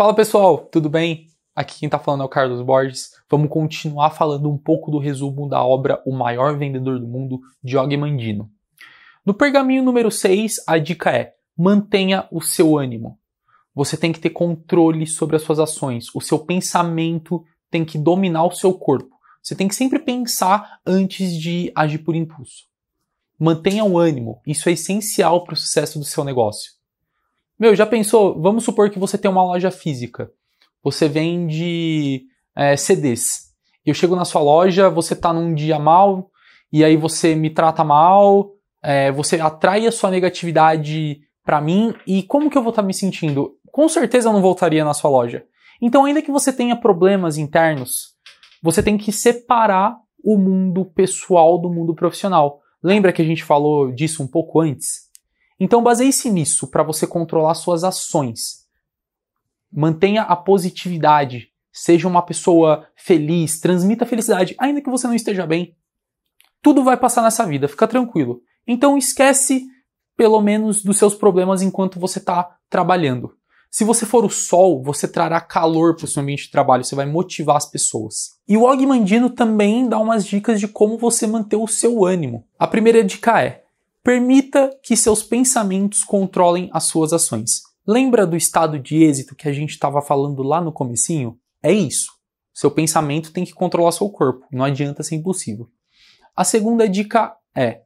Fala pessoal, tudo bem? Aqui quem está falando é o Carlos Borges. Vamos continuar falando um pouco do resumo da obra O Maior Vendedor do Mundo, de Og Mandino. No pergaminho número 6, a dica é: mantenha o seu ânimo. Você tem que ter controle sobre as suas ações, o seu pensamento tem que dominar o seu corpo. Você tem que sempre pensar antes de agir por impulso. Mantenha o ânimo, isso é essencial para o sucesso do seu negócio. Meu, já pensou? Vamos supor que você tem uma loja física. Você vende é, CDs. Eu chego na sua loja, você tá num dia mal, e aí você me trata mal, é, você atrai a sua negatividade para mim, e como que eu vou estar tá me sentindo? Com certeza eu não voltaria na sua loja. Então, ainda que você tenha problemas internos, você tem que separar o mundo pessoal do mundo profissional. Lembra que a gente falou disso um pouco antes? Então baseie-se nisso para você controlar suas ações. Mantenha a positividade, seja uma pessoa feliz, transmita felicidade, ainda que você não esteja bem. Tudo vai passar nessa vida, fica tranquilo. Então esquece pelo menos dos seus problemas enquanto você está trabalhando. Se você for o sol, você trará calor para o seu ambiente de trabalho, você vai motivar as pessoas. E o Og Mandino também dá umas dicas de como você manter o seu ânimo. A primeira dica é: Permita que seus pensamentos controlem as suas ações. Lembra do estado de êxito que a gente estava falando lá no comecinho? É isso. Seu pensamento tem que controlar seu corpo, não adianta ser impossível. A segunda dica é: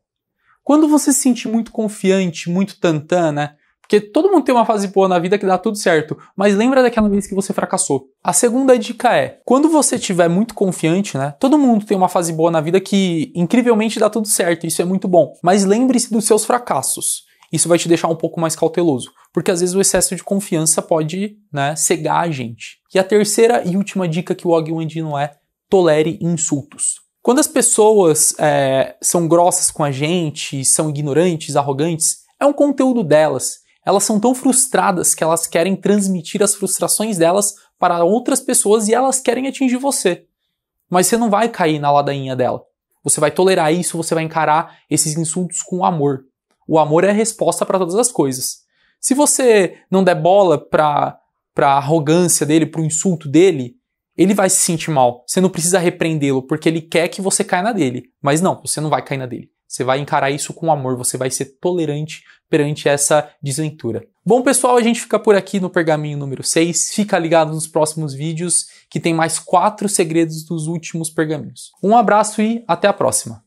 quando você se sentir muito confiante, muito tantana, né? Porque todo mundo tem uma fase boa na vida que dá tudo certo, mas lembra daquela vez que você fracassou. A segunda dica é: quando você estiver muito confiante, né? Todo mundo tem uma fase boa na vida que incrivelmente dá tudo certo, isso é muito bom. Mas lembre-se dos seus fracassos. Isso vai te deixar um pouco mais cauteloso, porque às vezes o excesso de confiança pode, né, cegar a gente. E a terceira e última dica que o Og Wendino é: tolere insultos. Quando as pessoas é, são grossas com a gente, são ignorantes, arrogantes, é um conteúdo delas elas são tão frustradas que elas querem transmitir as frustrações delas para outras pessoas e elas querem atingir você. Mas você não vai cair na ladainha dela. Você vai tolerar isso, você vai encarar esses insultos com amor. O amor é a resposta para todas as coisas. Se você não der bola para para arrogância dele, para o insulto dele, ele vai se sentir mal. Você não precisa repreendê-lo porque ele quer que você caia na dele. Mas não, você não vai cair na dele. Você vai encarar isso com amor, você vai ser tolerante perante essa desventura. Bom, pessoal, a gente fica por aqui no pergaminho número 6. Fica ligado nos próximos vídeos que tem mais quatro segredos dos últimos pergaminhos. Um abraço e até a próxima!